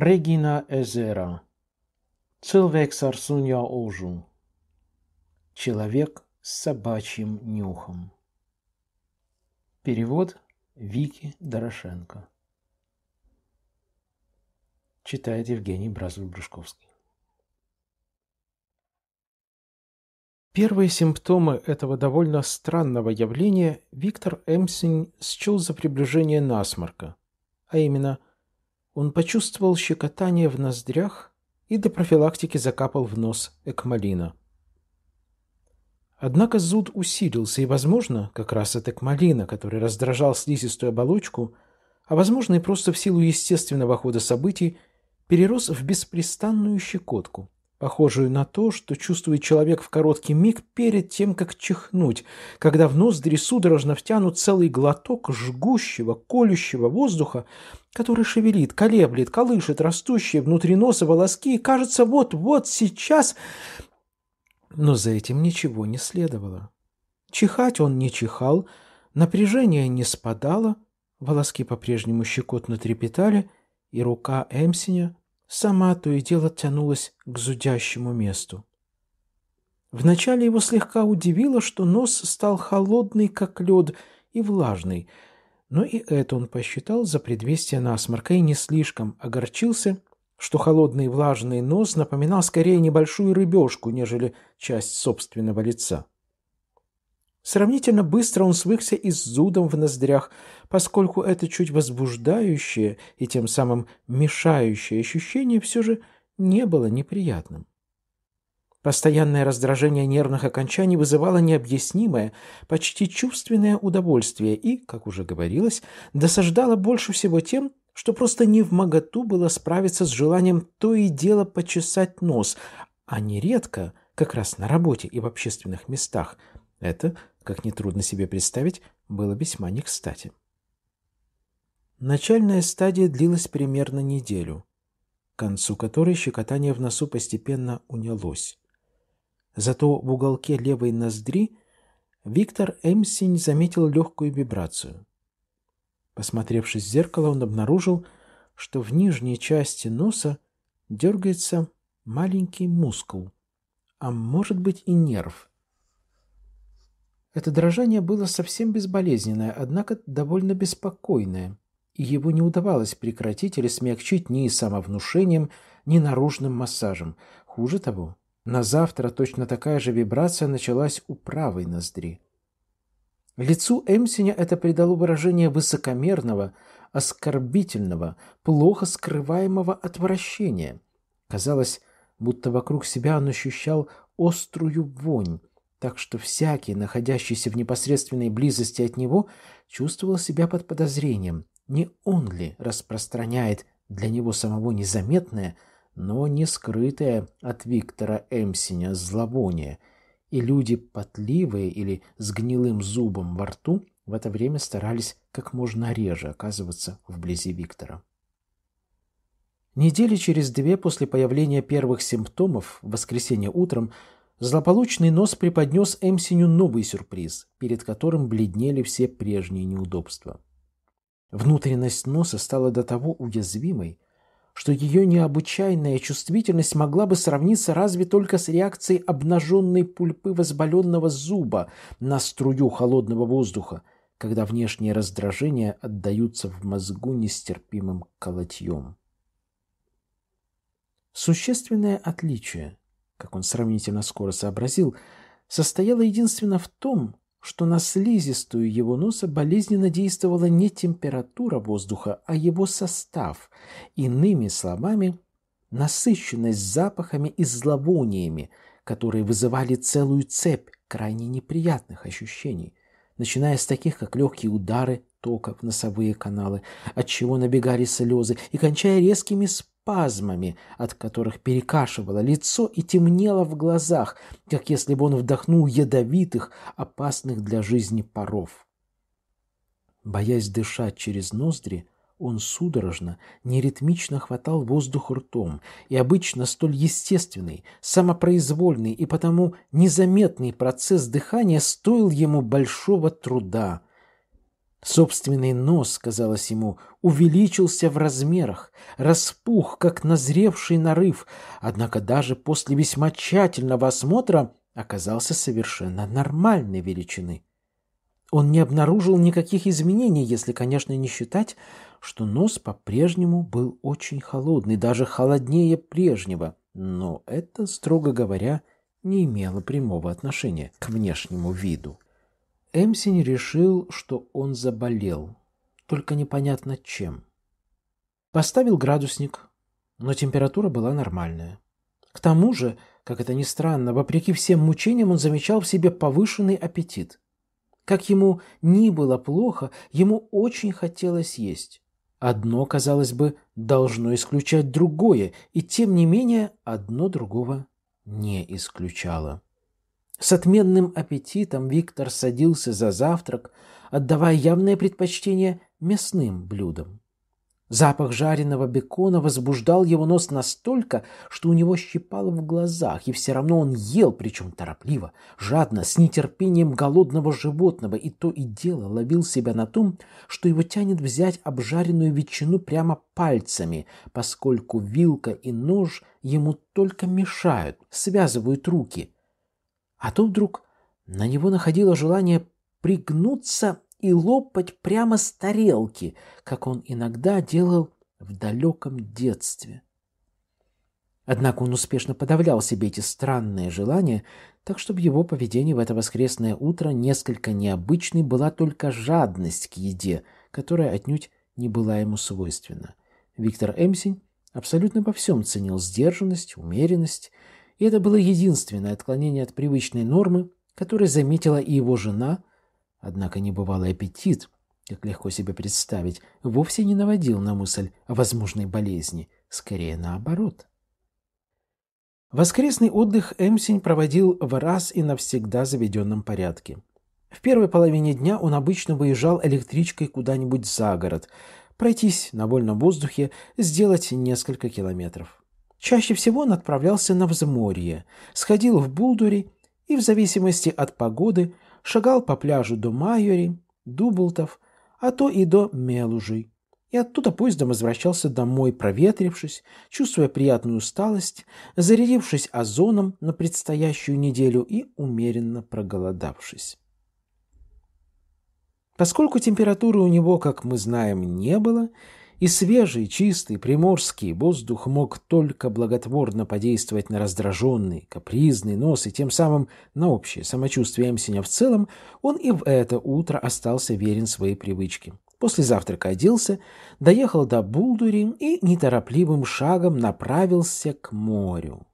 Regina Эзера. Человек сарсунья ожу. Человек с собачьим нюхом. Перевод Вики Дорошенко. Читает Евгений Бразов-Брюшковский. Первые симптомы этого довольно странного явления Виктор Эмсинь счел за приближение насморка, а именно – он почувствовал щекотание в ноздрях и до профилактики закапал в нос экмалина. Однако зуд усилился, и, возможно, как раз от экмалина, который раздражал слизистую оболочку, а, возможно, и просто в силу естественного хода событий, перерос в беспрестанную щекотку – похожую на то, что чувствует человек в короткий миг перед тем, как чихнуть, когда в ноздри судорожно втянут целый глоток жгущего, колющего воздуха, который шевелит, колеблет, колышет растущие внутри носа волоски, и кажется, вот-вот сейчас... Но за этим ничего не следовало. Чихать он не чихал, напряжение не спадало, волоски по-прежнему щекотно трепетали, и рука Эмсиня сама то и дело тянулась к зудящему месту. Вначале его слегка удивило, что нос стал холодный, как лед, и влажный, но и это он посчитал за предвестие насморка и не слишком огорчился, что холодный влажный нос напоминал скорее небольшую рыбешку, нежели часть собственного лица. Сравнительно быстро он свыкся и с зудом в ноздрях, поскольку это чуть возбуждающее и тем самым мешающее ощущение все же не было неприятным. Постоянное раздражение нервных окончаний вызывало необъяснимое, почти чувственное удовольствие и, как уже говорилось, досаждало больше всего тем, что просто не в моготу было справиться с желанием то и дело почесать нос, а нередко, как раз на работе и в общественных местах, это как нетрудно себе представить, было весьма не кстати. Начальная стадия длилась примерно неделю, к концу которой щекотание в носу постепенно унялось. Зато в уголке левой ноздри Виктор Эмсинь заметил легкую вибрацию. Посмотревшись в зеркало, он обнаружил, что в нижней части носа дергается маленький мускул, а может быть и нерв, это дрожание было совсем безболезненное, однако довольно беспокойное, и его не удавалось прекратить или смягчить ни самовнушением, ни наружным массажем. Хуже того, на завтра точно такая же вибрация началась у правой ноздри. Лицу Эмсиня это придало выражение высокомерного, оскорбительного, плохо скрываемого отвращения. Казалось, будто вокруг себя он ощущал острую вонь, так что всякий, находящийся в непосредственной близости от него, чувствовал себя под подозрением, не он ли распространяет для него самого незаметное, но не скрытое от Виктора Эмсиня зловоние, и люди, потливые или с гнилым зубом во рту, в это время старались как можно реже оказываться вблизи Виктора. Недели через две после появления первых симптомов, в воскресенье утром, Злополучный нос преподнес Эмсиню новый сюрприз, перед которым бледнели все прежние неудобства. Внутренность носа стала до того уязвимой, что ее необычайная чувствительность могла бы сравниться разве только с реакцией обнаженной пульпы возболенного зуба на струю холодного воздуха, когда внешние раздражения отдаются в мозгу нестерпимым колотьем. Существенное отличие как он сравнительно скоро сообразил, состояла единственно в том, что на слизистую его носа болезненно действовала не температура воздуха, а его состав, иными словами, насыщенность запахами и зловониями, которые вызывали целую цепь крайне неприятных ощущений, начиная с таких, как легкие удары тока в носовые каналы, отчего набегали слезы, и кончая резкими спазмами, от которых перекашивало лицо и темнело в глазах, как если бы он вдохнул ядовитых, опасных для жизни паров. Боясь дышать через ноздри, он судорожно, неритмично хватал воздух ртом, и обычно столь естественный, самопроизвольный и потому незаметный процесс дыхания стоил ему большого труда – Собственный нос, казалось ему, увеличился в размерах, распух, как назревший нарыв, однако даже после весьма тщательного осмотра оказался совершенно нормальной величины. Он не обнаружил никаких изменений, если, конечно, не считать, что нос по-прежнему был очень холодный, даже холоднее прежнего, но это, строго говоря, не имело прямого отношения к внешнему виду. Эмсин решил, что он заболел, только непонятно чем. Поставил градусник, но температура была нормальная. К тому же, как это ни странно, вопреки всем мучениям он замечал в себе повышенный аппетит. Как ему ни было плохо, ему очень хотелось есть. Одно, казалось бы, должно исключать другое, и тем не менее одно другого не исключало. С отменным аппетитом Виктор садился за завтрак, отдавая явное предпочтение мясным блюдам. Запах жареного бекона возбуждал его нос настолько, что у него щипало в глазах, и все равно он ел, причем торопливо, жадно, с нетерпением голодного животного, и то и дело ловил себя на том, что его тянет взять обжаренную ветчину прямо пальцами, поскольку вилка и нож ему только мешают, связывают руки – а тут вдруг на него находило желание пригнуться и лопать прямо с тарелки, как он иногда делал в далеком детстве. Однако он успешно подавлял себе эти странные желания, так чтобы его поведение в это воскресное утро несколько необычной была только жадность к еде, которая отнюдь не была ему свойственна. Виктор Эмсень абсолютно во всем ценил сдержанность, умеренность и это было единственное отклонение от привычной нормы, которое заметила и его жена, однако небывалый аппетит, как легко себе представить, вовсе не наводил на мысль о возможной болезни, скорее наоборот. Воскресный отдых Эмсень проводил в раз и навсегда заведенном порядке. В первой половине дня он обычно выезжал электричкой куда-нибудь за город, пройтись на вольном воздухе, сделать несколько километров. Чаще всего он отправлялся на взморье, сходил в Булдури и, в зависимости от погоды, шагал по пляжу до Майори, Дублтов, а то и до Мелужи. И оттуда поездом возвращался домой, проветрившись, чувствуя приятную усталость, зарядившись озоном на предстоящую неделю и умеренно проголодавшись. Поскольку температуры у него, как мы знаем, не было, и свежий, чистый приморский воздух мог только благотворно подействовать на раздраженный, капризный нос и тем самым на общее самочувствие Эмсиня в целом, он и в это утро остался верен своей привычке. После завтрака оделся, доехал до Булдури и неторопливым шагом направился к морю.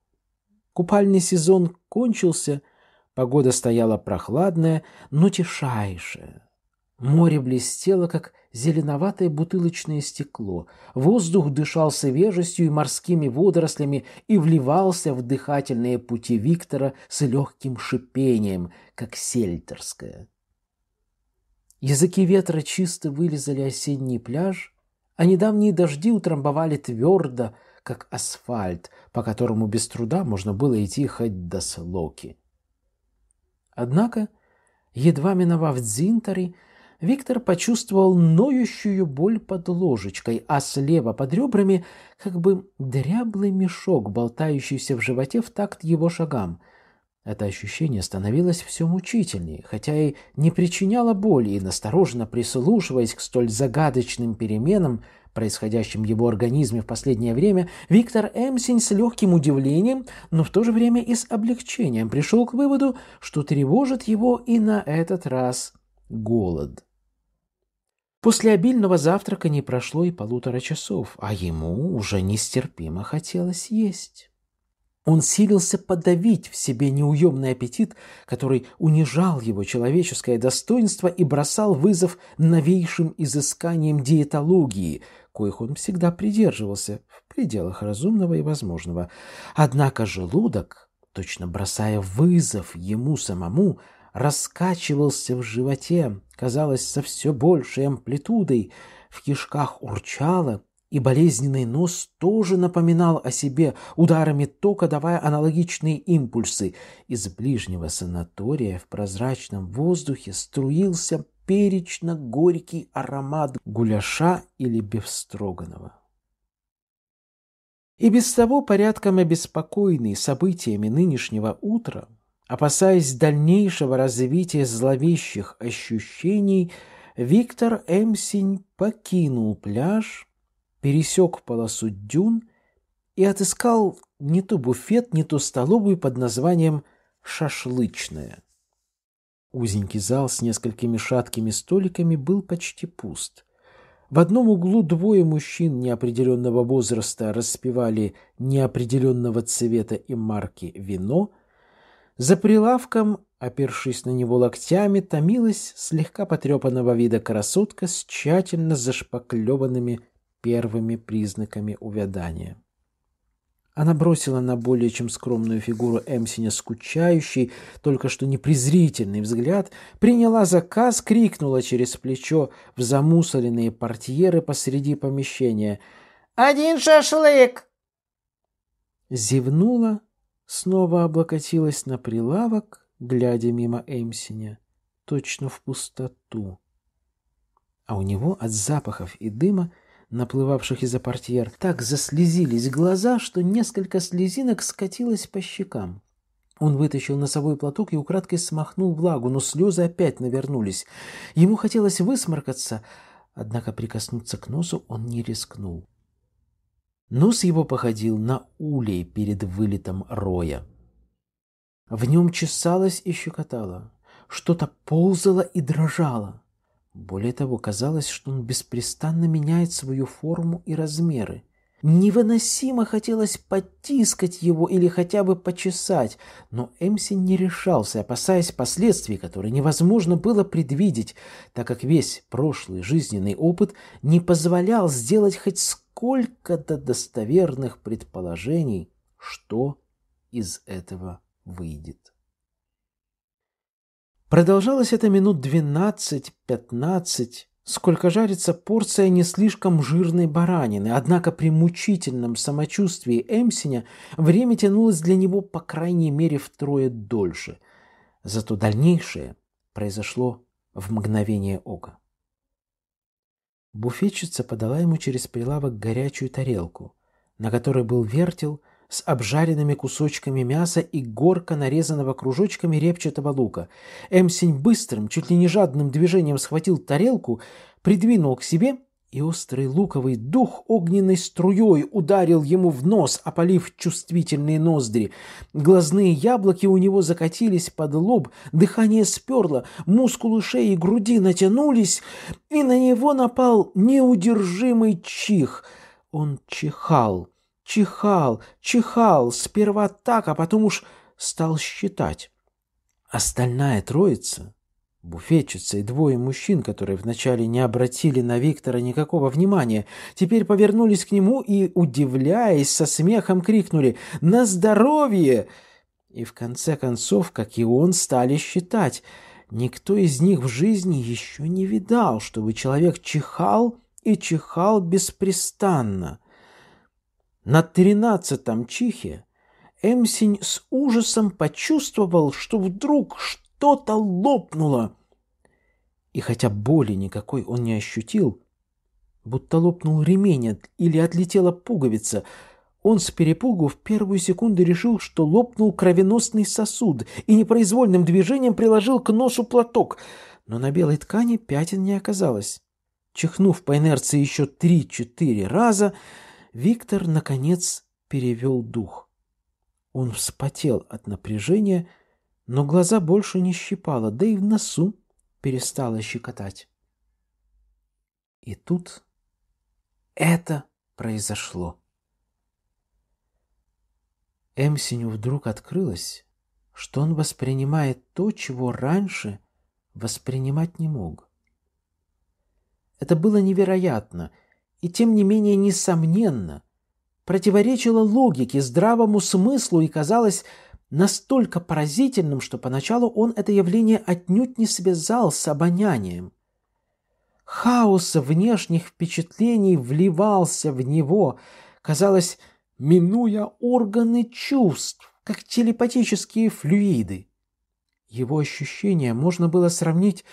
Купальный сезон кончился, погода стояла прохладная, но тишайшая. Море блестело, как зеленоватое бутылочное стекло. Воздух дышал свежестью и морскими водорослями и вливался в дыхательные пути Виктора с легким шипением, как сельтерское. Языки ветра чисто вылезали осенний пляж, а недавние дожди утрамбовали твердо, как асфальт, по которому без труда можно было идти хоть до Слоки. Однако, едва миновав Дзинтари, Виктор почувствовал ноющую боль под ложечкой, а слева под ребрами как бы дряблый мешок, болтающийся в животе в такт его шагам. Это ощущение становилось все мучительнее, хотя и не причиняло боли, и настороженно прислушиваясь к столь загадочным переменам, происходящим в его организме в последнее время, Виктор Эмсень с легким удивлением, но в то же время и с облегчением пришел к выводу, что тревожит его и на этот раз голод. После обильного завтрака не прошло и полутора часов, а ему уже нестерпимо хотелось есть. Он силился подавить в себе неуемный аппетит, который унижал его человеческое достоинство и бросал вызов новейшим изысканиям диетологии, коих он всегда придерживался в пределах разумного и возможного. Однако желудок, точно бросая вызов ему самому, раскачивался в животе, казалось, со все большей амплитудой, в кишках урчало, и болезненный нос тоже напоминал о себе ударами тока, давая аналогичные импульсы. Из ближнего санатория в прозрачном воздухе струился перечно-горький аромат гуляша или бефстроганова. И без того порядком обеспокоенный событиями нынешнего утра, Опасаясь дальнейшего развития зловещих ощущений, Виктор Эмсень покинул пляж, пересек полосу дюн и отыскал не то буфет, не то столовую под названием «Шашлычная». Узенький зал с несколькими шаткими столиками был почти пуст. В одном углу двое мужчин неопределенного возраста распивали неопределенного цвета и марки вино – за прилавком, опершись на него локтями, томилась слегка потрепанного вида красотка с тщательно зашпаклеванными первыми признаками увядания. Она бросила на более чем скромную фигуру Эмсиня скучающий, только что непрезрительный взгляд, приняла заказ, крикнула через плечо в замусоленные портьеры посреди помещения «Один шашлык!» Зевнула, снова облокотилась на прилавок, глядя мимо Эмсиня, точно в пустоту. А у него от запахов и дыма, наплывавших из-за портьер, так заслезились глаза, что несколько слезинок скатилось по щекам. Он вытащил носовой платок и украдкой смахнул влагу, но слезы опять навернулись. Ему хотелось высморкаться, однако прикоснуться к носу он не рискнул. Нос его походил на улей перед вылетом роя. В нем чесалось и щекотало, что-то ползало и дрожало. Более того, казалось, что он беспрестанно меняет свою форму и размеры. Невыносимо хотелось потискать его или хотя бы почесать, но Эмси не решался, опасаясь последствий, которые невозможно было предвидеть, так как весь прошлый жизненный опыт не позволял сделать хоть сколько-то достоверных предположений, что из этого выйдет. Продолжалось это минут 12-15, сколько жарится порция не слишком жирной баранины, однако при мучительном самочувствии Эмсиня время тянулось для него по крайней мере втрое дольше. Зато дальнейшее произошло в мгновение ока. Буфетчица подала ему через прилавок горячую тарелку, на которой был вертел с обжаренными кусочками мяса и горка нарезанного кружочками репчатого лука. Эмсень быстрым, чуть ли не жадным движением схватил тарелку, придвинул к себе и острый луковый дух огненной струей ударил ему в нос, опалив чувствительные ноздри. Глазные яблоки у него закатились под лоб, дыхание сперло, мускулы шеи и груди натянулись, и на него напал неудержимый чих. Он чихал, чихал, чихал, сперва так, а потом уж стал считать. Остальная троица Буфетчица и двое мужчин, которые вначале не обратили на Виктора никакого внимания, теперь повернулись к нему и, удивляясь, со смехом крикнули «На здоровье!» И в конце концов, как и он, стали считать. Никто из них в жизни еще не видал, чтобы человек чихал и чихал беспрестанно. На тринадцатом чихе Эмсень с ужасом почувствовал, что вдруг что что-то лопнуло. И хотя боли никакой он не ощутил, будто лопнул ремень или отлетела пуговица, он с перепугу в первую секунду решил, что лопнул кровеносный сосуд и непроизвольным движением приложил к носу платок, но на белой ткани пятен не оказалось. Чихнув по инерции еще три-четыре раза, Виктор, наконец, перевел дух. Он вспотел от напряжения, но глаза больше не щипало, да и в носу перестало щекотать. И тут это произошло. Эмсиню вдруг открылось, что он воспринимает то, чего раньше воспринимать не мог. Это было невероятно и, тем не менее, несомненно, противоречило логике, здравому смыслу и казалось настолько поразительным, что поначалу он это явление отнюдь не связал с обонянием. Хаос внешних впечатлений вливался в него, казалось, минуя органы чувств, как телепатические флюиды. Его ощущения можно было сравнить,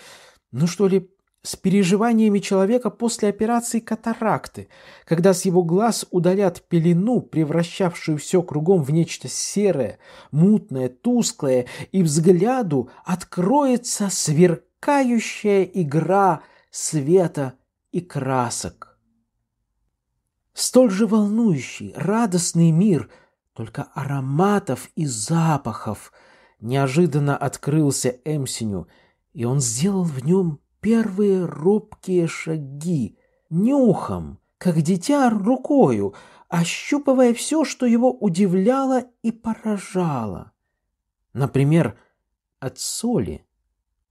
ну что ли, с переживаниями человека после операции катаракты, когда с его глаз удалят пелену, превращавшую все кругом в нечто серое, мутное, тусклое, и взгляду откроется сверкающая игра света и красок. Столь же волнующий, радостный мир, только ароматов и запахов, неожиданно открылся Эмсиню, и он сделал в нем первые робкие шаги, нюхом, как дитя рукою, ощупывая все, что его удивляло и поражало. Например, от соли,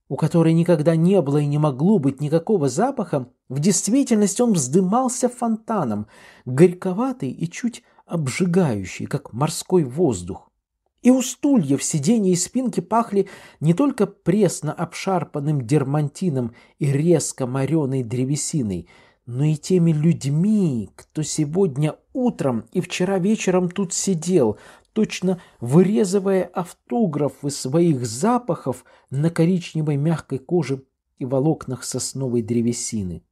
у которой никогда не было и не могло быть никакого запаха, в действительности он вздымался фонтаном, горьковатый и чуть обжигающий, как морской воздух. И у стульев сиденья и спинки пахли не только пресно обшарпанным дермантином и резко мореной древесиной, но и теми людьми, кто сегодня утром и вчера вечером тут сидел, точно вырезывая автографы своих запахов на коричневой мягкой коже и волокнах сосновой древесины.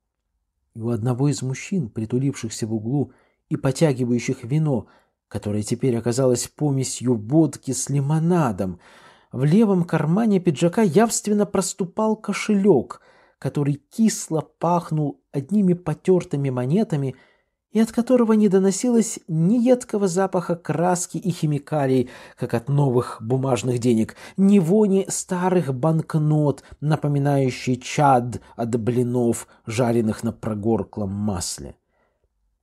И у одного из мужчин, притулившихся в углу и потягивающих вино, которая теперь оказалась помесью водки с лимонадом. В левом кармане пиджака явственно проступал кошелек, который кисло пахнул одними потертыми монетами и от которого не доносилось ни едкого запаха краски и химикалий, как от новых бумажных денег, ни вони старых банкнот, напоминающий чад от блинов, жареных на прогорклом масле.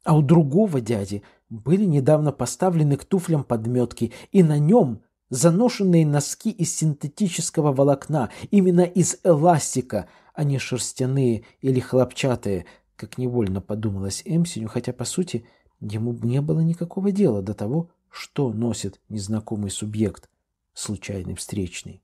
А у другого дяди – были недавно поставлены к туфлям подметки, и на нем заношенные носки из синтетического волокна, именно из эластика, а не шерстяные или хлопчатые, как невольно подумалось Эмсиню, хотя, по сути, ему не было никакого дела до того, что носит незнакомый субъект, случайный встречный.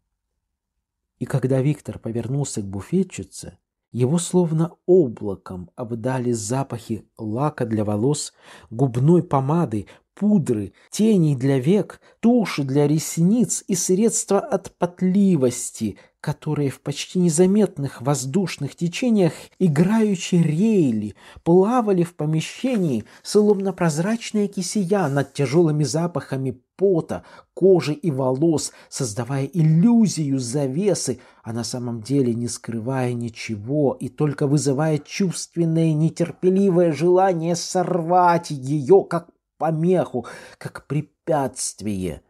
И когда Виктор повернулся к буфетчице, его словно облаком обдали запахи лака для волос, губной помады, пудры, теней для век, туши для ресниц и средства от потливости – которые в почти незаметных воздушных течениях играючи реяли, плавали в помещении, словно прозрачная кисия над тяжелыми запахами пота, кожи и волос, создавая иллюзию завесы, а на самом деле не скрывая ничего и только вызывая чувственное нетерпеливое желание сорвать ее как помеху, как препятствие.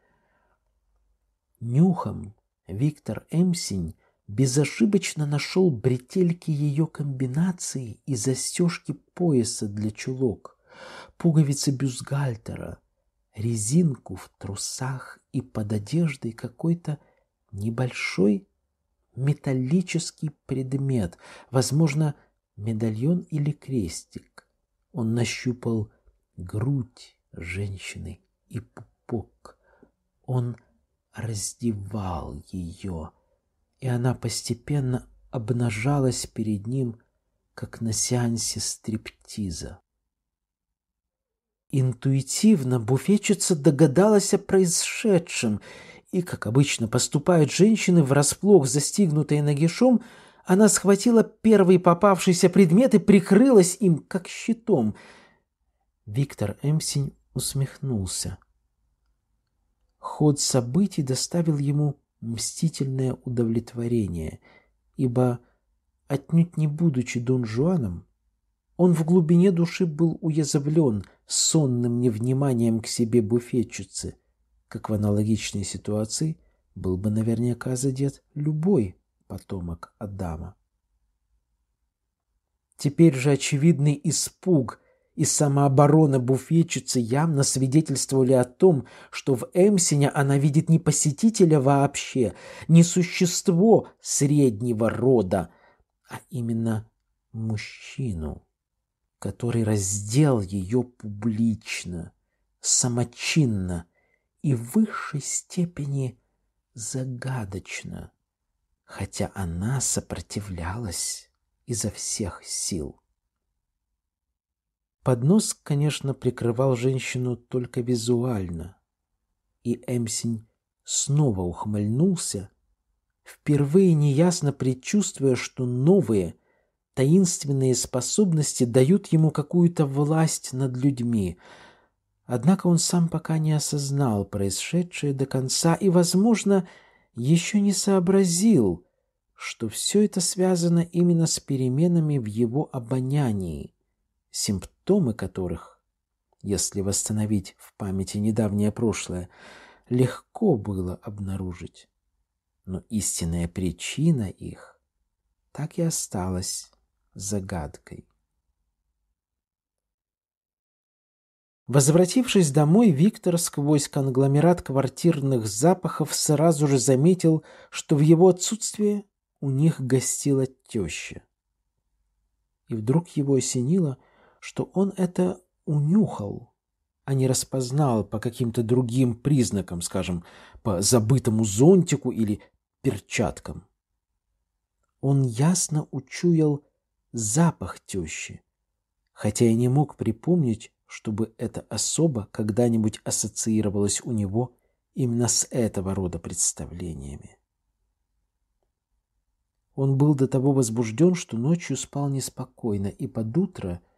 Нюхом Виктор Эмсень безошибочно нашел бретельки ее комбинации и застежки пояса для чулок, пуговицы бюстгальтера, резинку в трусах и под одеждой какой-то небольшой металлический предмет, возможно, медальон или крестик. Он нащупал грудь женщины и пупок. Он раздевал ее, и она постепенно обнажалась перед ним, как на сеансе стриптиза. Интуитивно буфетчица догадалась о происшедшем, и, как обычно поступают женщины, врасплох застигнутые нагишом, она схватила первый попавшийся предмет и прикрылась им, как щитом. Виктор Эмсень усмехнулся. Ход событий доставил ему мстительное удовлетворение, ибо, отнюдь не будучи Дон Жуаном, он в глубине души был уязвлен сонным невниманием к себе буфетчицы, как в аналогичной ситуации был бы наверняка задет любой потомок Адама. Теперь же очевидный испуг и самооборона буфетчицы явно свидетельствовали о том, что в Эмсине она видит не посетителя вообще, не существо среднего рода, а именно мужчину, который раздел ее публично, самочинно и в высшей степени загадочно, хотя она сопротивлялась изо всех сил. Поднос, конечно, прикрывал женщину только визуально. И Эмсень снова ухмыльнулся, впервые неясно предчувствуя, что новые, таинственные способности дают ему какую-то власть над людьми. Однако он сам пока не осознал происшедшее до конца и, возможно, еще не сообразил, что все это связано именно с переменами в его обонянии, симптомами томы которых, если восстановить в памяти недавнее прошлое, легко было обнаружить. Но истинная причина их так и осталась загадкой. Возвратившись домой, Виктор сквозь конгломерат квартирных запахов сразу же заметил, что в его отсутствие у них гостила теща. И вдруг его осенило – что он это унюхал, а не распознал по каким-то другим признакам, скажем, по забытому зонтику или перчаткам. Он ясно учуял запах тещи, хотя и не мог припомнить, чтобы эта особа когда-нибудь ассоциировалась у него именно с этого рода представлениями. Он был до того возбужден, что ночью спал неспокойно, и под утро –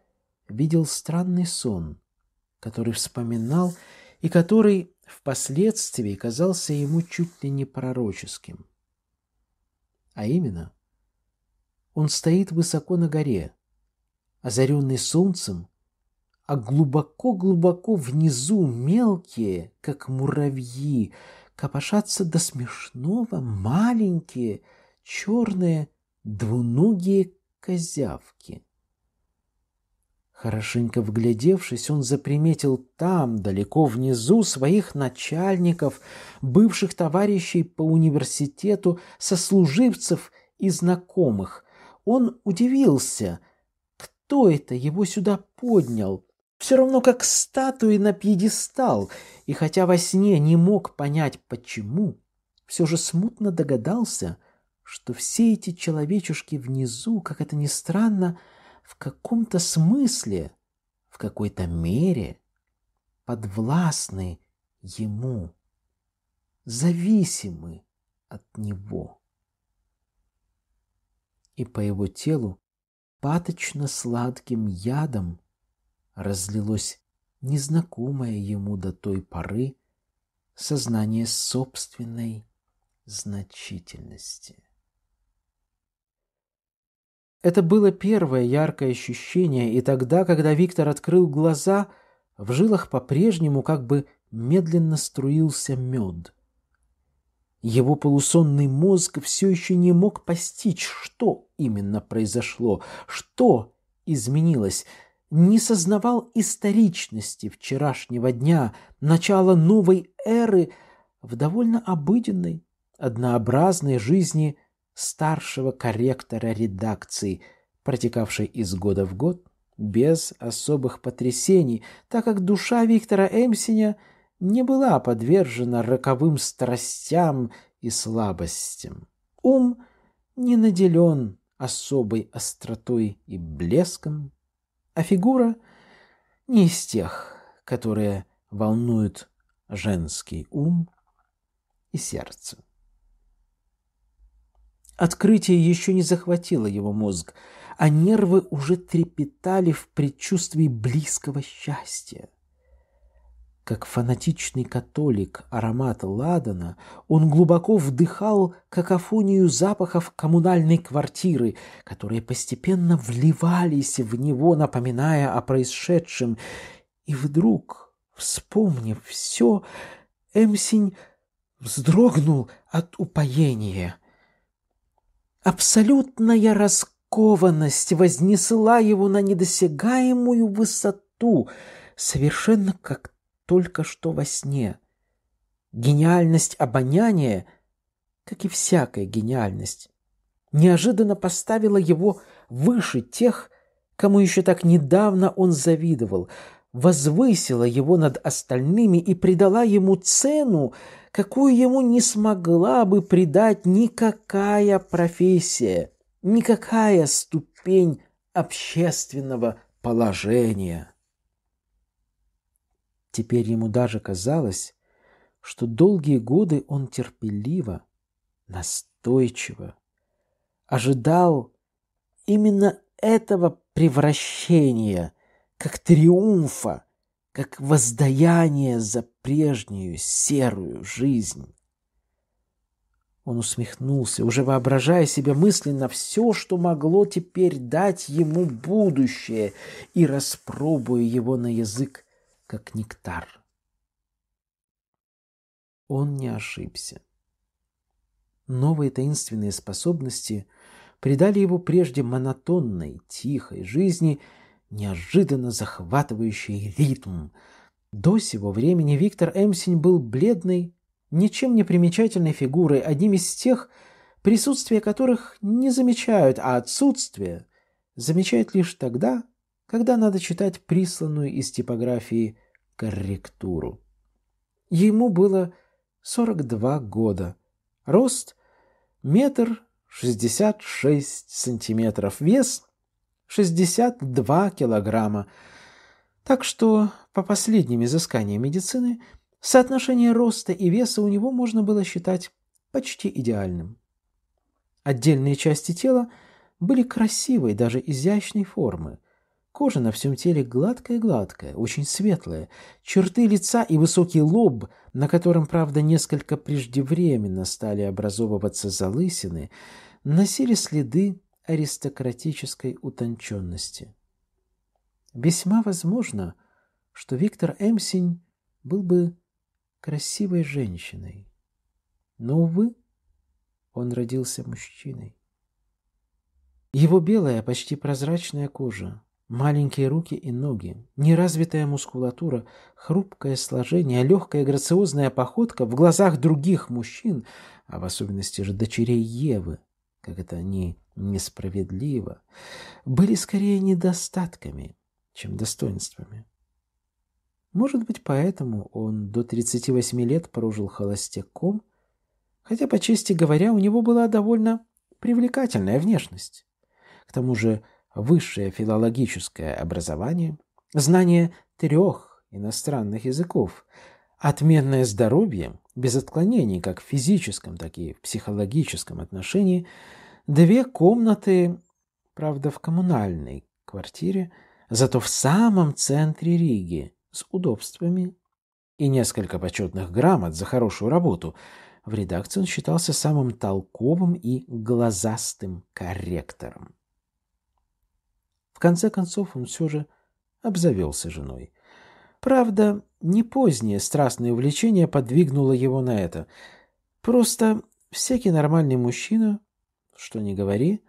видел странный сон, который вспоминал и который впоследствии казался ему чуть ли не пророческим. А именно, он стоит высоко на горе, озаренный солнцем, а глубоко-глубоко внизу мелкие, как муравьи, копошатся до смешного маленькие черные двуногие козявки. Хорошенько вглядевшись, он заприметил там, далеко внизу, своих начальников, бывших товарищей по университету, сослуживцев и знакомых. Он удивился, кто это его сюда поднял. Все равно как статуи на пьедестал, и хотя во сне не мог понять почему, все же смутно догадался, что все эти человечушки внизу, как это ни странно, — в каком-то смысле, в какой-то мере подвластны ему, зависимы от него. И по его телу паточно-сладким ядом разлилось незнакомое ему до той поры сознание собственной значительности. Это было первое яркое ощущение, и тогда, когда Виктор открыл глаза, в жилах по-прежнему как бы медленно струился мед. Его полусонный мозг все еще не мог постичь, что именно произошло, что изменилось, не сознавал историчности вчерашнего дня, начала новой эры в довольно обыденной, однообразной жизни старшего корректора редакции, протекавшей из года в год без особых потрясений, так как душа Виктора Эмсиня не была подвержена роковым страстям и слабостям. Ум не наделен особой остротой и блеском, а фигура не из тех, которые волнуют женский ум и сердце. Открытие еще не захватило его мозг, а нервы уже трепетали в предчувствии близкого счастья. Как фанатичный католик аромат ладана, он глубоко вдыхал какофонию запахов коммунальной квартиры, которые постепенно вливались в него, напоминая о происшедшем. И вдруг, вспомнив все, Эмсинь вздрогнул от упоения — Абсолютная раскованность вознесла его на недосягаемую высоту, совершенно как только что во сне. Гениальность обоняния, как и всякая гениальность, неожиданно поставила его выше тех, кому еще так недавно он завидовал, возвысила его над остальными и придала ему цену, какую ему не смогла бы придать никакая профессия, никакая ступень общественного положения. Теперь ему даже казалось, что долгие годы он терпеливо, настойчиво ожидал именно этого превращения – как триумфа, как воздаяние за прежнюю серую жизнь. Он усмехнулся, уже воображая себе мысленно все, что могло теперь дать ему будущее, и распробуя его на язык, как нектар. Он не ошибся. Новые таинственные способности придали его прежде монотонной, тихой жизни – неожиданно захватывающий ритм. До сего времени Виктор Эмсень был бледной, ничем не примечательной фигурой, одним из тех, присутствие которых не замечают, а отсутствие замечают лишь тогда, когда надо читать присланную из типографии корректуру. Ему было 42 года. Рост – метр шестьдесят шесть сантиметров. Вес 62 килограмма. Так что, по последним изысканиям медицины, соотношение роста и веса у него можно было считать почти идеальным. Отдельные части тела были красивой, даже изящной формы. Кожа на всем теле гладкая-гладкая, очень светлая, черты лица и высокий лоб, на котором, правда, несколько преждевременно стали образовываться залысины, носили следы аристократической утонченности. Весьма возможно, что Виктор Эмсень был бы красивой женщиной. Но, увы, он родился мужчиной. Его белая, почти прозрачная кожа, маленькие руки и ноги, неразвитая мускулатура, хрупкое сложение, легкая грациозная походка в глазах других мужчин, а в особенности же дочерей Евы, как это они несправедливо, были скорее недостатками, чем достоинствами. Может быть, поэтому он до 38 лет прожил холостяком, хотя, по чести говоря, у него была довольно привлекательная внешность. К тому же высшее филологическое образование, знание трех иностранных языков, отменное здоровье, без отклонений как в физическом, так и в психологическом отношении – две комнаты, правда, в коммунальной квартире, зато в самом центре Риги, с удобствами и несколько почетных грамот за хорошую работу. В редакции он считался самым толковым и глазастым корректором. В конце концов он все же обзавелся женой. Правда, не позднее страстное увлечение подвигнуло его на это. Просто всякий нормальный мужчина что не говори,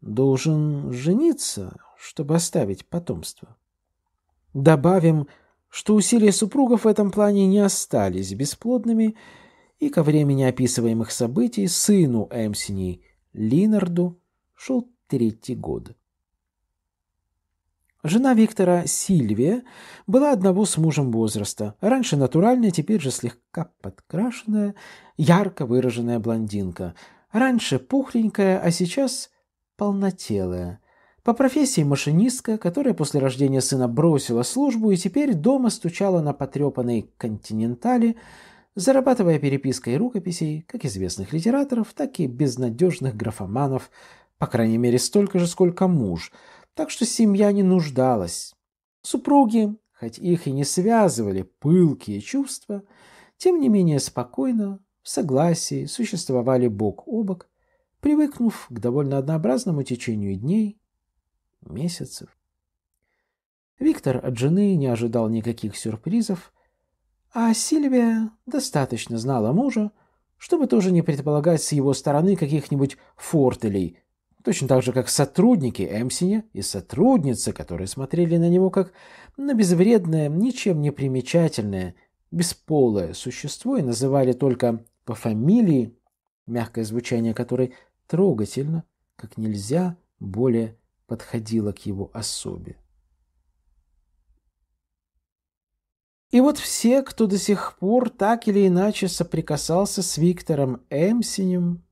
должен жениться, чтобы оставить потомство. Добавим, что усилия супругов в этом плане не остались бесплодными, и ко времени описываемых событий сыну Эмсини Линарду шел третий год. Жена Виктора, Сильвия, была одного с мужем возраста, раньше натуральная, теперь же слегка подкрашенная, ярко выраженная блондинка – Раньше пухленькая, а сейчас полнотелая. По профессии машинистка, которая после рождения сына бросила службу и теперь дома стучала на потрепанной континентали, зарабатывая перепиской рукописей как известных литераторов, так и безнадежных графоманов, по крайней мере столько же, сколько муж, так что семья не нуждалась. Супруги, хоть их и не связывали пылкие чувства, тем не менее спокойно, в согласии существовали бок о бок, привыкнув к довольно однообразному течению дней, месяцев. Виктор от жены не ожидал никаких сюрпризов, а Сильвия достаточно знала мужа, чтобы тоже не предполагать с его стороны каких-нибудь фортелей, точно так же, как сотрудники Эмсиня и сотрудницы, которые смотрели на него как на безвредное, ничем не примечательное, бесполое существо и называли только по фамилии, мягкое звучание которой трогательно, как нельзя более подходило к его особе. И вот все, кто до сих пор так или иначе соприкасался с Виктором Эмсинем,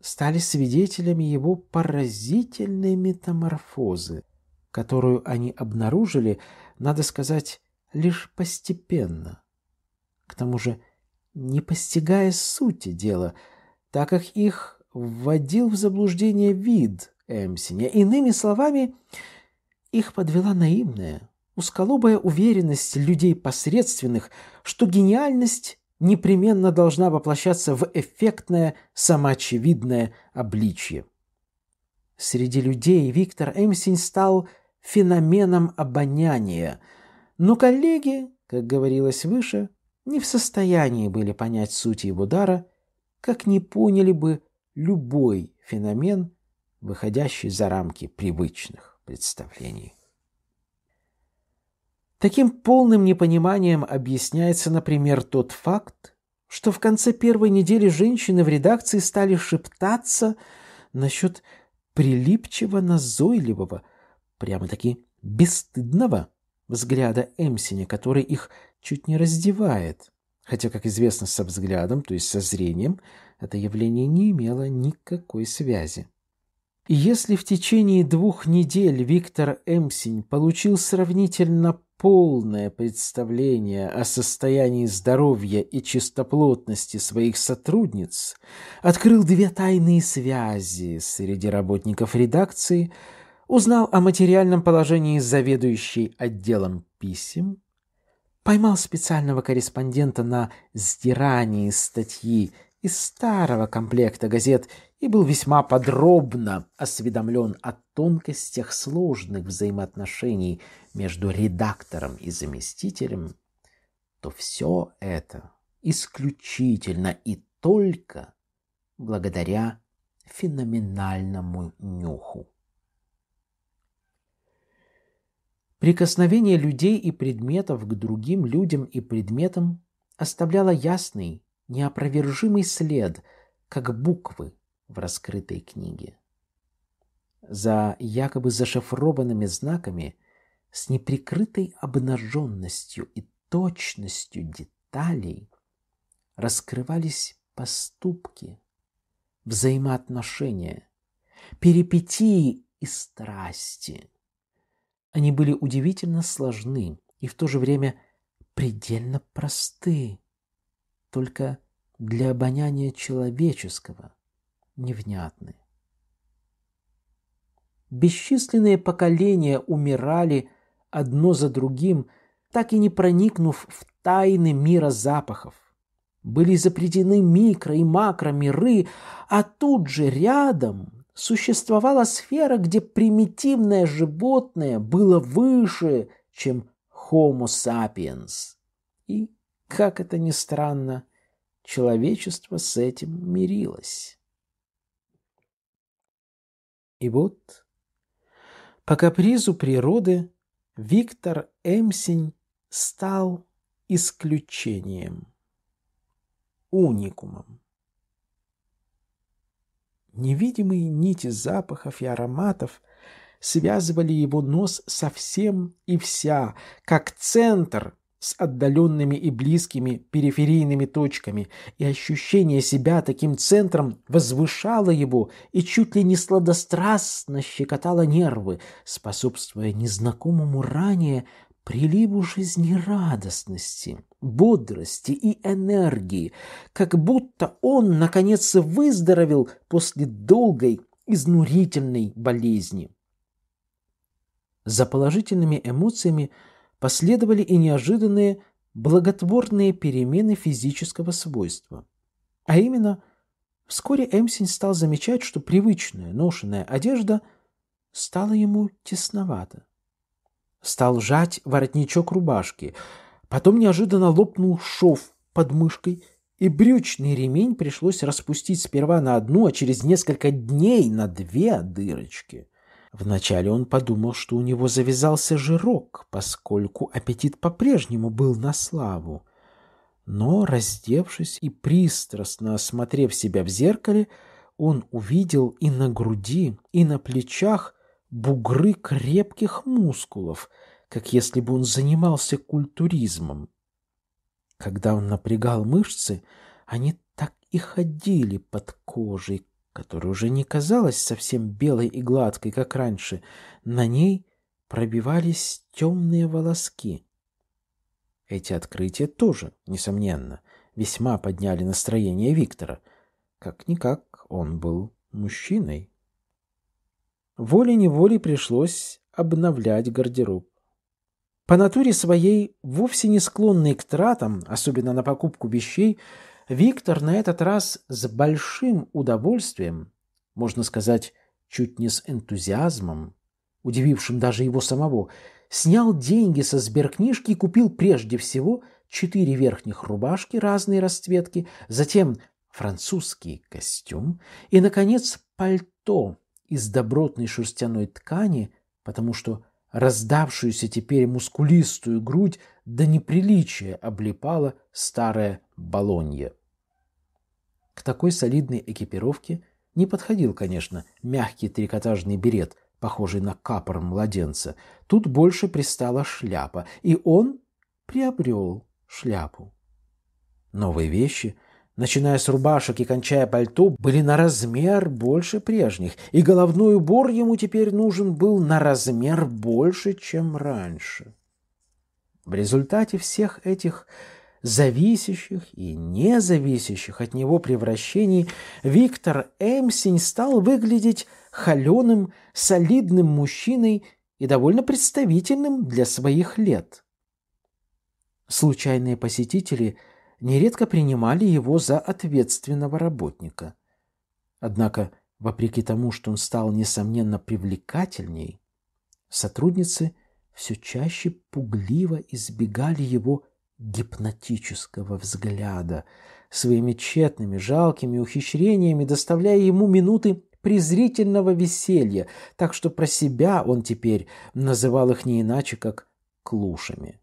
стали свидетелями его поразительной метаморфозы, которую они обнаружили, надо сказать, лишь постепенно. К тому же не постигая сути дела, так как их вводил в заблуждение вид Эмсиня. Иными словами, их подвела наивная, узколобая уверенность людей посредственных, что гениальность непременно должна воплощаться в эффектное, самоочевидное обличье. Среди людей Виктор Эмсень стал феноменом обоняния, но коллеги, как говорилось выше, не в состоянии были понять суть его дара, как не поняли бы любой феномен, выходящий за рамки привычных представлений. Таким полным непониманием объясняется, например, тот факт, что в конце первой недели женщины в редакции стали шептаться насчет прилипчиво-назойливого, прямо-таки бесстыдного взгляда Эмсине, который их чуть не раздевает. Хотя, как известно, со взглядом, то есть со зрением, это явление не имело никакой связи. И если в течение двух недель Виктор Эмсень получил сравнительно полное представление о состоянии здоровья и чистоплотности своих сотрудниц, открыл две тайные связи среди работников редакции, узнал о материальном положении заведующей отделом писем поймал специального корреспондента на сдирании статьи из старого комплекта газет и был весьма подробно осведомлен о тонкостях сложных взаимоотношений между редактором и заместителем, то все это исключительно и только благодаря феноменальному нюху. Прикосновение людей и предметов к другим людям и предметам оставляло ясный, неопровержимый след, как буквы в раскрытой книге. За якобы зашифрованными знаками с неприкрытой обнаженностью и точностью деталей раскрывались поступки, взаимоотношения, перипетии и страсти – они были удивительно сложны и в то же время предельно просты, только для обоняния человеческого невнятны. Бесчисленные поколения умирали одно за другим, так и не проникнув в тайны мира запахов. Были запретены микро- и макромиры, а тут же рядом существовала сфера, где примитивное животное было выше, чем Homo sapiens. И, как это ни странно, человечество с этим мирилось. И вот, по капризу природы, Виктор Эмсень стал исключением, уникумом. Невидимые нити запахов и ароматов связывали его нос совсем и вся, как центр с отдаленными и близкими периферийными точками, и ощущение себя таким центром возвышало его и чуть ли не сладострастно щекотало нервы, способствуя незнакомому ранее приливу жизнерадостности бодрости и энергии, как будто он, наконец, выздоровел после долгой, изнурительной болезни. За положительными эмоциями последовали и неожиданные благотворные перемены физического свойства. А именно, вскоре Эмсин стал замечать, что привычная ношенная одежда стала ему тесновато. Стал жать воротничок рубашки – Потом неожиданно лопнул шов под мышкой, и брючный ремень пришлось распустить сперва на одну, а через несколько дней на две дырочки. Вначале он подумал, что у него завязался жирок, поскольку аппетит по-прежнему был на славу. Но, раздевшись и пристрастно осмотрев себя в зеркале, он увидел и на груди, и на плечах бугры крепких мускулов — как если бы он занимался культуризмом. Когда он напрягал мышцы, они так и ходили под кожей, которая уже не казалась совсем белой и гладкой, как раньше. На ней пробивались темные волоски. Эти открытия тоже, несомненно, весьма подняли настроение Виктора. Как-никак он был мужчиной. Волей-неволей пришлось обновлять гардероб. По натуре своей, вовсе не склонный к тратам, особенно на покупку вещей, Виктор на этот раз с большим удовольствием, можно сказать, чуть не с энтузиазмом, удивившим даже его самого, снял деньги со сберкнижки и купил прежде всего четыре верхних рубашки разной расцветки, затем французский костюм и, наконец, пальто из добротной шерстяной ткани, потому что Раздавшуюся теперь мускулистую грудь до неприличия облепала старая балонья. К такой солидной экипировке не подходил, конечно, мягкий трикотажный берет, похожий на капор младенца. Тут больше пристала шляпа, и он приобрел шляпу. Новые вещи – начиная с рубашек и кончая пальто, были на размер больше прежних, и головной убор ему теперь нужен был на размер больше, чем раньше. В результате всех этих зависящих и независящих от него превращений Виктор Эмсень стал выглядеть холеным, солидным мужчиной и довольно представительным для своих лет. Случайные посетители – нередко принимали его за ответственного работника. Однако, вопреки тому, что он стал, несомненно, привлекательней, сотрудницы все чаще пугливо избегали его гипнотического взгляда, своими тщетными, жалкими ухищрениями доставляя ему минуты презрительного веселья, так что про себя он теперь называл их не иначе, как клушами.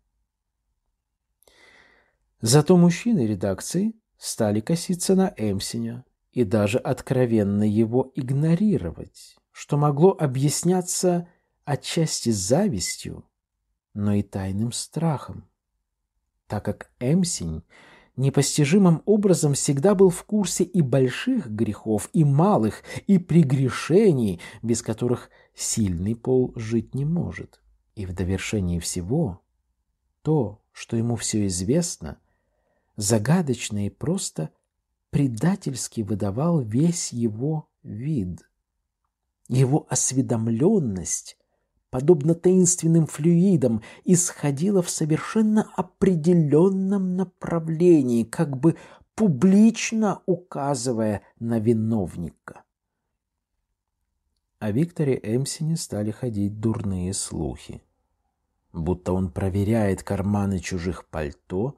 Зато мужчины редакции стали коситься на Эмсиня и даже откровенно его игнорировать, что могло объясняться отчасти завистью, но и тайным страхом, так как Эмсинь непостижимым образом всегда был в курсе и больших грехов, и малых, и прегрешений, без которых сильный пол жить не может. И в довершении всего, то, что ему все известно – загадочно и просто предательски выдавал весь его вид. Его осведомленность, подобно таинственным флюидам, исходила в совершенно определенном направлении, как бы публично указывая на виновника. О Викторе Эмсине стали ходить дурные слухи будто он проверяет карманы чужих пальто,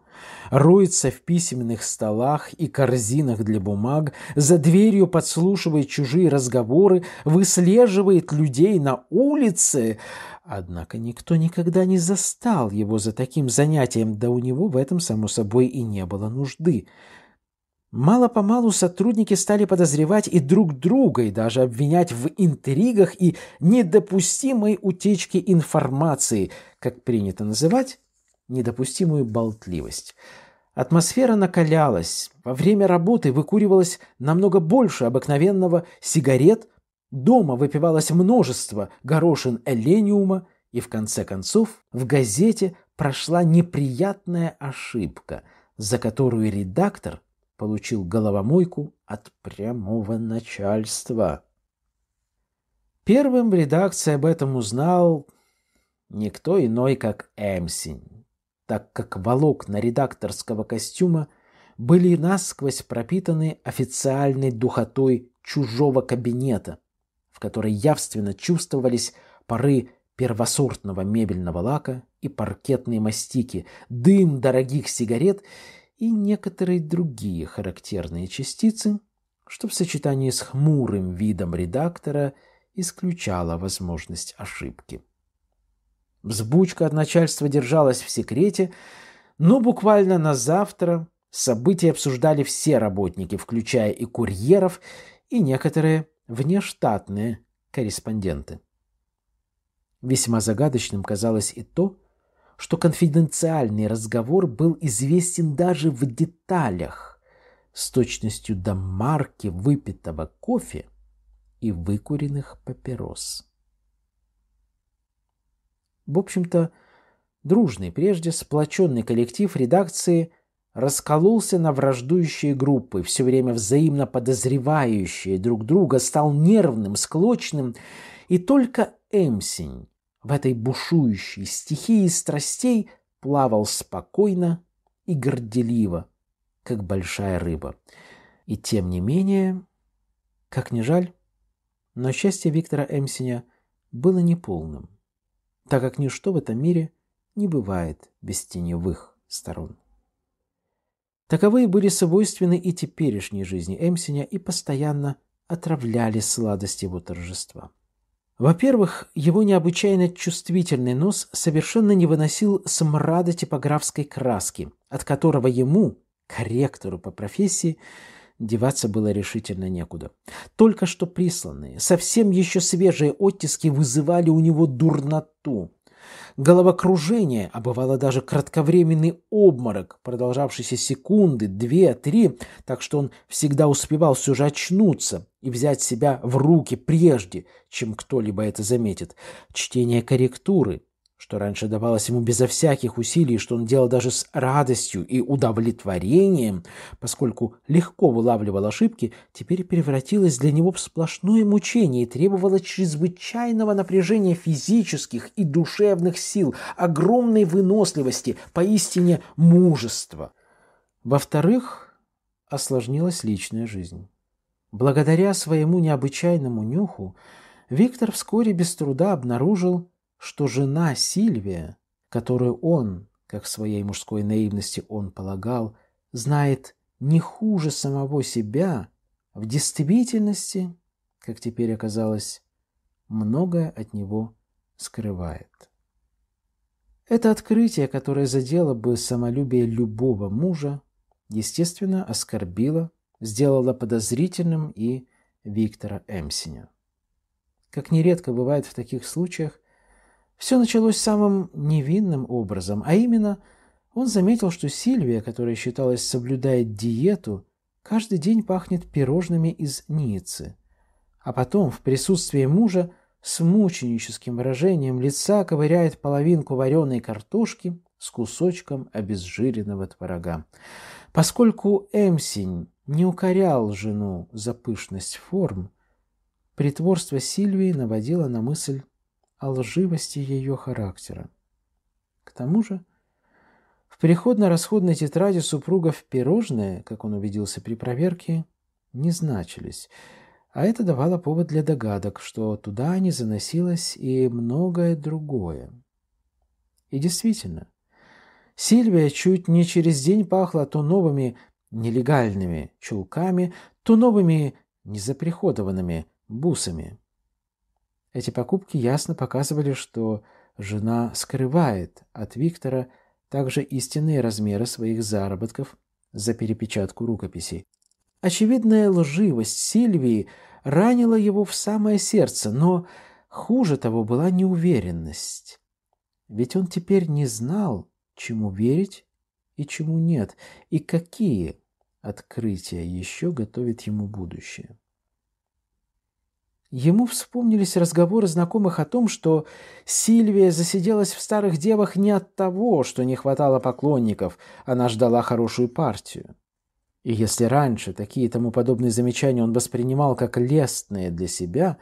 роется в письменных столах и корзинах для бумаг, за дверью подслушивает чужие разговоры, выслеживает людей на улице. Однако никто никогда не застал его за таким занятием, да у него в этом, само собой, и не было нужды. Мало-помалу сотрудники стали подозревать и друг друга, и даже обвинять в интригах и недопустимой утечке информации, как принято называть, недопустимую болтливость. Атмосфера накалялась, во время работы выкуривалось намного больше обыкновенного сигарет, дома выпивалось множество горошин эллениума, и в конце концов в газете прошла неприятная ошибка, за которую редактор – получил головомойку от прямого начальства. Первым в редакции об этом узнал никто иной, как Эмсень, так как волокна редакторского костюма были насквозь пропитаны официальной духотой чужого кабинета, в которой явственно чувствовались пары первосортного мебельного лака и паркетные мастики, дым дорогих сигарет – и некоторые другие характерные частицы, что в сочетании с хмурым видом редактора исключало возможность ошибки. Взбучка от начальства держалась в секрете, но буквально на завтра события обсуждали все работники, включая и курьеров, и некоторые внештатные корреспонденты. Весьма загадочным казалось и то, что конфиденциальный разговор был известен даже в деталях, с точностью до марки выпитого кофе и выкуренных папирос. В общем-то, дружный, прежде сплоченный коллектив редакции раскололся на враждующие группы, все время взаимно подозревающие друг друга, стал нервным, склочным, и только Эмсинь в этой бушующей стихии страстей плавал спокойно и горделиво, как большая рыба. И тем не менее, как ни жаль, но счастье Виктора Эмсиня было неполным, так как ничто в этом мире не бывает без теневых сторон. Таковые были свойственны и теперешней жизни Эмсиня и постоянно отравляли сладость его торжества. Во-первых, его необычайно чувствительный нос совершенно не выносил смрада типографской краски, от которого ему, корректору по профессии, деваться было решительно некуда. Только что присланные, совсем еще свежие оттиски вызывали у него дурноту, головокружение, а бывало даже кратковременный обморок, продолжавшийся секунды, две, три, так что он всегда успевал все же очнуться и взять себя в руки прежде, чем кто-либо это заметит. Чтение корректуры – что раньше давалось ему безо всяких усилий, что он делал даже с радостью и удовлетворением, поскольку легко вылавливал ошибки, теперь превратилось для него в сплошное мучение и требовало чрезвычайного напряжения физических и душевных сил, огромной выносливости, поистине мужества. Во-вторых, осложнилась личная жизнь. Благодаря своему необычайному нюху Виктор вскоре без труда обнаружил, что жена Сильвия, которую он, как в своей мужской наивности он полагал, знает не хуже самого себя, в действительности, как теперь оказалось, многое от него скрывает. Это открытие, которое задело бы самолюбие любого мужа, естественно, оскорбило, сделало подозрительным и Виктора Эмсиня. Как нередко бывает в таких случаях, все началось самым невинным образом, а именно он заметил, что Сильвия, которая считалась соблюдает диету, каждый день пахнет пирожными из Ниццы. А потом, в присутствии мужа, с мученическим выражением лица ковыряет половинку вареной картошки с кусочком обезжиренного творога. Поскольку Эмсень не укорял жену за пышность форм, притворство Сильвии наводило на мысль о лживости ее характера. К тому же, в переходно-расходной тетради супругов пирожные, как он убедился при проверке, не значились, а это давало повод для догадок, что туда не заносилось и многое другое. И действительно, Сильвия чуть не через день пахла то новыми нелегальными чулками, то новыми незаприходованными бусами. Эти покупки ясно показывали, что жена скрывает от Виктора также истинные размеры своих заработков за перепечатку рукописей. Очевидная лживость Сильвии ранила его в самое сердце, но хуже того была неуверенность. Ведь он теперь не знал, чему верить и чему нет, и какие открытия еще готовит ему будущее. Ему вспомнились разговоры знакомых о том, что Сильвия засиделась в старых девах не от того, что не хватало поклонников, она ждала хорошую партию. И если раньше такие тому подобные замечания он воспринимал как лестные для себя,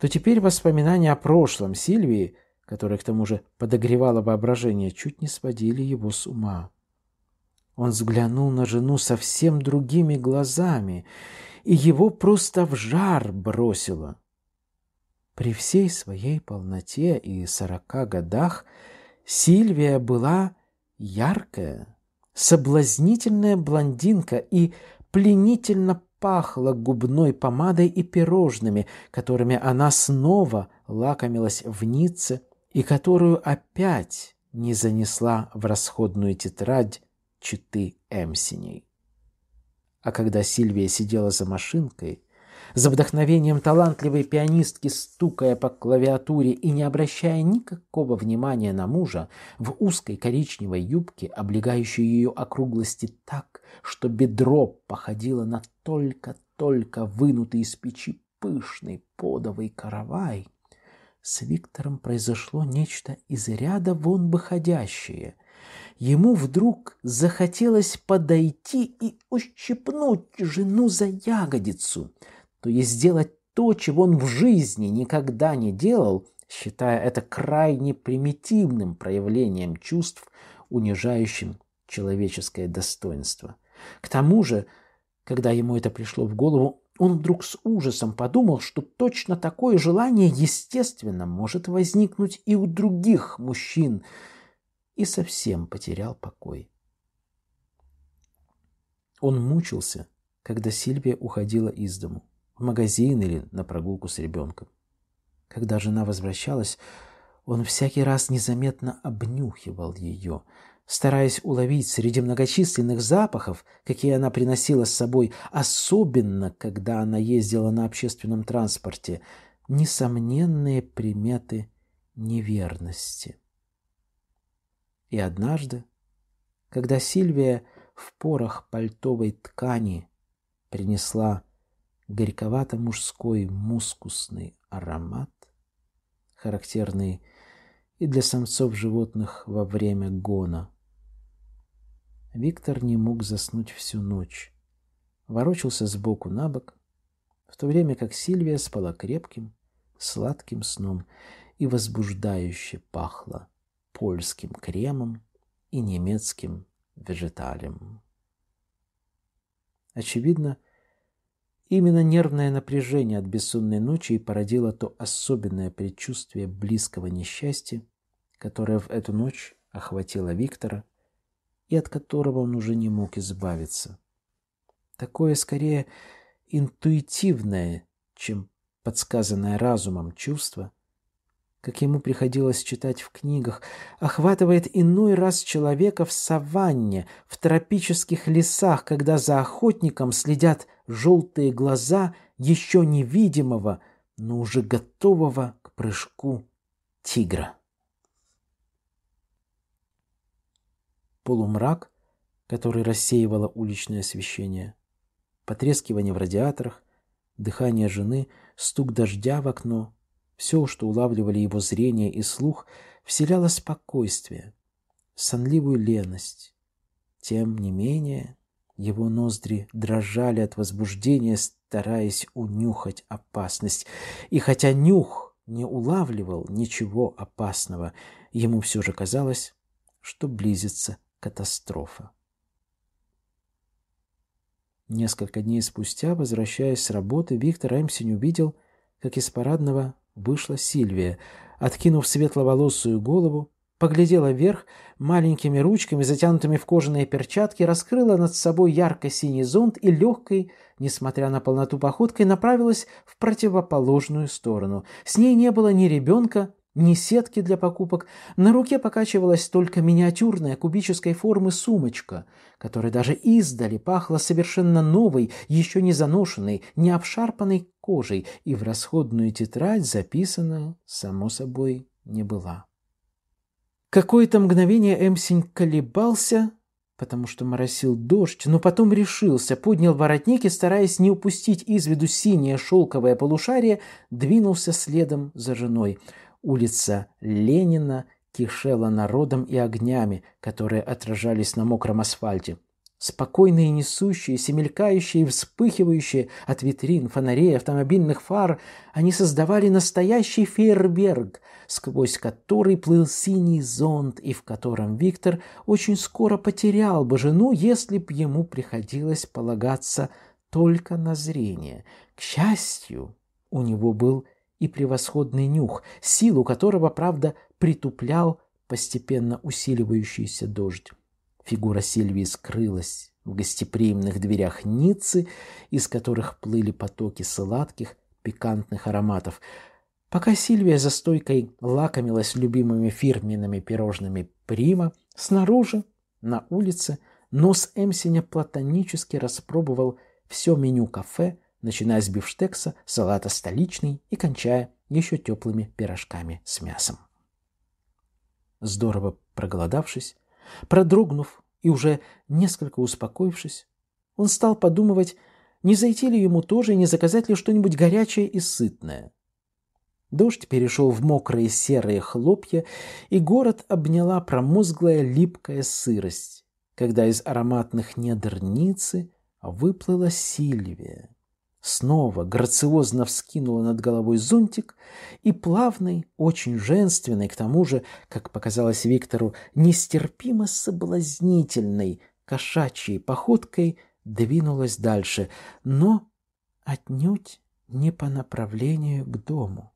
то теперь воспоминания о прошлом Сильвии, которое к тому же подогревало воображение, чуть не сводили его с ума. Он взглянул на жену совсем другими глазами – и его просто в жар бросило. При всей своей полноте и сорока годах Сильвия была яркая, соблазнительная блондинка и пленительно пахла губной помадой и пирожными, которыми она снова лакомилась в Ницце и которую опять не занесла в расходную тетрадь читы Эмсиней. А когда Сильвия сидела за машинкой, за вдохновением талантливой пианистки, стукая по клавиатуре и не обращая никакого внимания на мужа, в узкой коричневой юбке, облегающей ее округлости так, что бедро походило на только-только вынутый из печи пышный подовый каравай, с Виктором произошло нечто из ряда вон выходящее ему вдруг захотелось подойти и ущипнуть жену за ягодицу, то есть сделать то, чего он в жизни никогда не делал, считая это крайне примитивным проявлением чувств, унижающим человеческое достоинство. К тому же, когда ему это пришло в голову, он вдруг с ужасом подумал, что точно такое желание, естественно, может возникнуть и у других мужчин – и совсем потерял покой. Он мучился, когда Сильвия уходила из дому, в магазин или на прогулку с ребенком. Когда жена возвращалась, он всякий раз незаметно обнюхивал ее, стараясь уловить среди многочисленных запахов, какие она приносила с собой, особенно когда она ездила на общественном транспорте, несомненные приметы неверности. И однажды, когда Сильвия в порах пальтовой ткани принесла горьковато-мужской мускусный аромат, характерный и для самцов животных во время гона. Виктор не мог заснуть всю ночь, ворочался сбоку на бок, в то время как Сильвия спала крепким, сладким сном и возбуждающе пахла польским кремом и немецким вежиталем. Очевидно, именно нервное напряжение от бессонной ночи и породило то особенное предчувствие близкого несчастья, которое в эту ночь охватило Виктора и от которого он уже не мог избавиться. Такое скорее интуитивное, чем подсказанное разумом чувство – как ему приходилось читать в книгах, охватывает иной раз человека в саванне, в тропических лесах, когда за охотником следят желтые глаза еще невидимого, но уже готового к прыжку тигра. Полумрак, который рассеивало уличное освещение, потрескивание в радиаторах, дыхание жены, стук дождя в окно — все, что улавливали его зрение и слух, вселяло спокойствие, сонливую леность. Тем не менее, его ноздри дрожали от возбуждения, стараясь унюхать опасность. И хотя нюх не улавливал ничего опасного, ему все же казалось, что близится катастрофа. Несколько дней спустя, возвращаясь с работы, Виктор Эмсин увидел, как из парадного Вышла Сильвия, откинув светловолосую голову, поглядела вверх, маленькими ручками, затянутыми в кожаные перчатки, раскрыла над собой ярко-синий зонт и легкой, несмотря на полноту походкой, направилась в противоположную сторону. С ней не было ни ребенка, ни сетки для покупок, на руке покачивалась только миниатюрная кубической формы сумочка, которая даже издали пахла совершенно новой, еще не заношенной, не обшарпанной кожей, и в расходную тетрадь записана, само собой, не была. Какое-то мгновение Эмсинь колебался, потому что моросил дождь, но потом решился, поднял воротник и, стараясь не упустить из виду синее шелковое полушарие, двинулся следом за женой. Улица Ленина кишела народом и огнями, которые отражались на мокром асфальте спокойные несущие, мелькающие вспыхивающие от витрин, фонарей, автомобильных фар, они создавали настоящий фейерверк, сквозь который плыл синий зонт и в котором Виктор очень скоро потерял бы жену, если б ему приходилось полагаться только на зрение. К счастью, у него был и превосходный нюх, силу которого, правда, притуплял постепенно усиливающийся дождь. Фигура Сильвии скрылась в гостеприимных дверях Ниццы, из которых плыли потоки сладких, пикантных ароматов. Пока Сильвия за стойкой лакомилась любимыми фирменными пирожными «Прима», снаружи, на улице, нос Эмсиня платонически распробовал все меню кафе, начиная с бифштекса, салата столичный и кончая еще теплыми пирожками с мясом. Здорово проголодавшись, Продрогнув и уже несколько успокоившись, он стал подумывать, не зайти ли ему тоже и не заказать ли что-нибудь горячее и сытное. Дождь перешел в мокрые серые хлопья, и город обняла промозглая липкая сырость, когда из ароматных недр Ниццы выплыла Сильвия снова грациозно вскинула над головой зонтик и плавной, очень женственной, к тому же, как показалось Виктору, нестерпимо соблазнительной кошачьей походкой двинулась дальше, но отнюдь не по направлению к дому.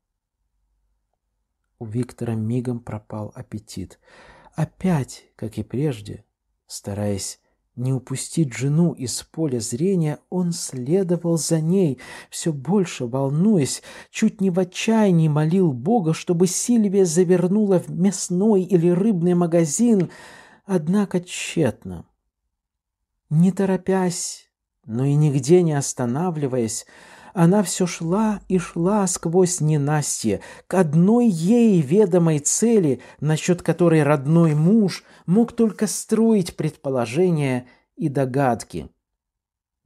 У Виктора мигом пропал аппетит. Опять, как и прежде, стараясь не упустить жену из поля зрения, он следовал за ней, все больше волнуясь, чуть не в отчаянии молил Бога, чтобы Сильвия завернула в мясной или рыбный магазин, однако тщетно. Не торопясь, но и нигде не останавливаясь, она все шла и шла сквозь ненастье к одной ей ведомой цели, насчет которой родной муж мог только строить предположения и догадки.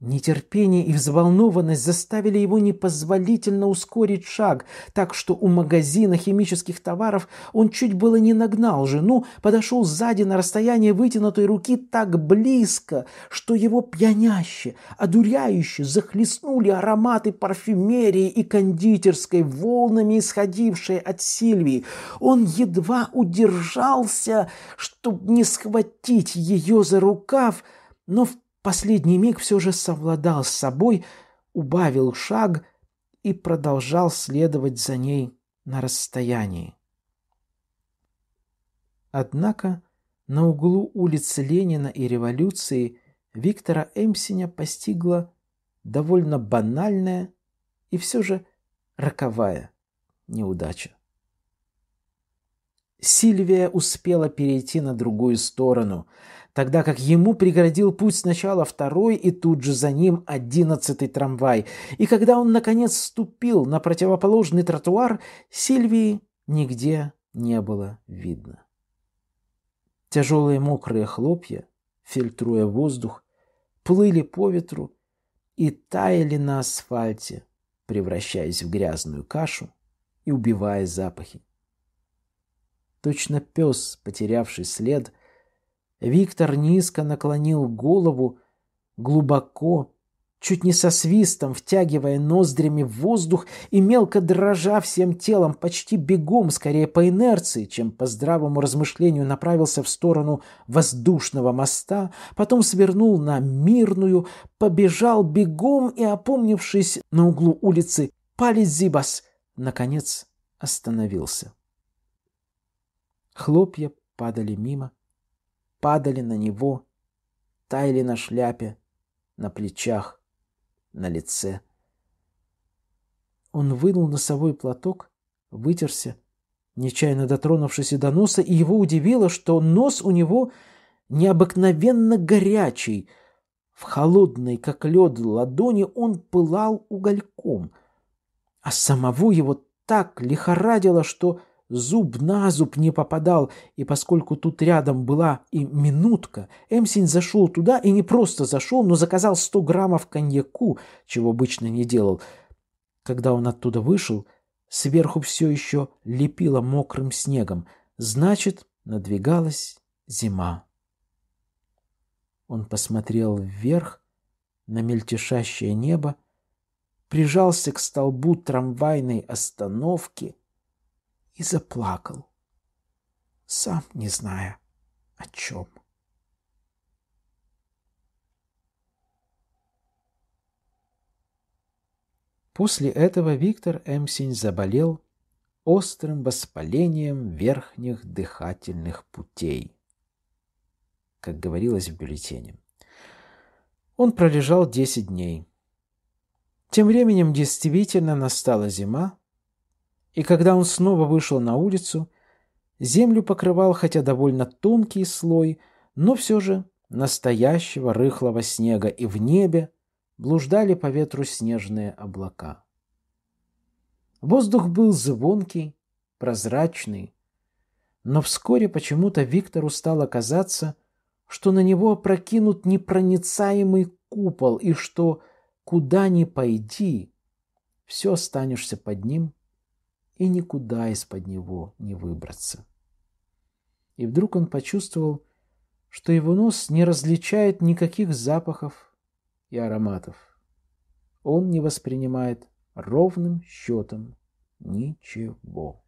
Нетерпение и взволнованность заставили его непозволительно ускорить шаг, так что у магазина химических товаров он чуть было не нагнал жену, подошел сзади на расстояние вытянутой руки так близко, что его пьяняще, одуряюще захлестнули ароматы парфюмерии и кондитерской, волнами исходившие от Сильвии. Он едва удержался, чтобы не схватить ее за рукав, но в последний миг все же совладал с собой, убавил шаг и продолжал следовать за ней на расстоянии. Однако на углу улицы Ленина и Революции Виктора Эмсиня постигла довольно банальная и все же роковая неудача. Сильвия успела перейти на другую сторону – тогда как ему преградил путь сначала второй и тут же за ним одиннадцатый трамвай. И когда он, наконец, ступил на противоположный тротуар, Сильвии нигде не было видно. Тяжелые мокрые хлопья, фильтруя воздух, плыли по ветру и таяли на асфальте, превращаясь в грязную кашу и убивая запахи. Точно пес, потерявший след – Виктор низко наклонил голову, глубоко, чуть не со свистом, втягивая ноздрями в воздух и мелко дрожа всем телом, почти бегом, скорее по инерции, чем по здравому размышлению, направился в сторону воздушного моста, потом свернул на мирную, побежал бегом и, опомнившись на углу улицы Пализибас, наконец остановился. Хлопья падали мимо падали на него, таяли на шляпе, на плечах, на лице. Он вынул носовой платок, вытерся, нечаянно дотронувшись до носа, и его удивило, что нос у него необыкновенно горячий. В холодной, как лед, ладони он пылал угольком, а самого его так лихорадило, что Зуб на зуб не попадал, и поскольку тут рядом была и минутка, Эмсин зашел туда и не просто зашел, но заказал 100 граммов коньяку, чего обычно не делал. Когда он оттуда вышел, сверху все еще лепило мокрым снегом. Значит, надвигалась зима. Он посмотрел вверх на мельтешащее небо, прижался к столбу трамвайной остановки — и заплакал, сам не зная о чем. После этого Виктор Эмсень заболел острым воспалением верхних дыхательных путей, как говорилось в бюллетене. Он пролежал 10 дней. Тем временем действительно настала зима, и когда он снова вышел на улицу, землю покрывал хотя довольно тонкий слой, но все же настоящего рыхлого снега, и в небе блуждали по ветру снежные облака. Воздух был звонкий, прозрачный, но вскоре почему-то Виктору стало казаться, что на него опрокинут непроницаемый купол, и что, куда ни пойди, все останешься под ним – и никуда из-под него не выбраться. И вдруг он почувствовал, что его нос не различает никаких запахов и ароматов. Он не воспринимает ровным счетом ничего.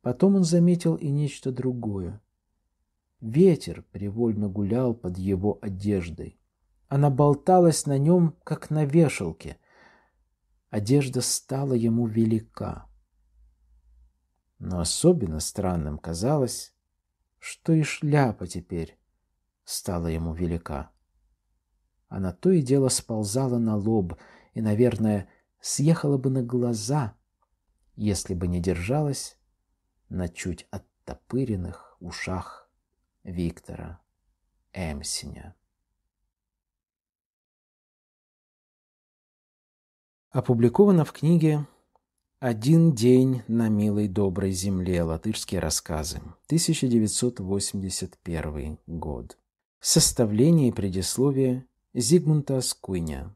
Потом он заметил и нечто другое. Ветер привольно гулял под его одеждой. Она болталась на нем, как на вешалке – Одежда стала ему велика. Но особенно странным казалось, что и шляпа теперь стала ему велика. Она то и дело сползала на лоб и, наверное, съехала бы на глаза, если бы не держалась на чуть оттопыренных ушах Виктора Эмсиня. опубликовано в книге «Один день на милой доброй земле. Латышские рассказы. 1981 год». Составление и предисловие Зигмунта Скуйня.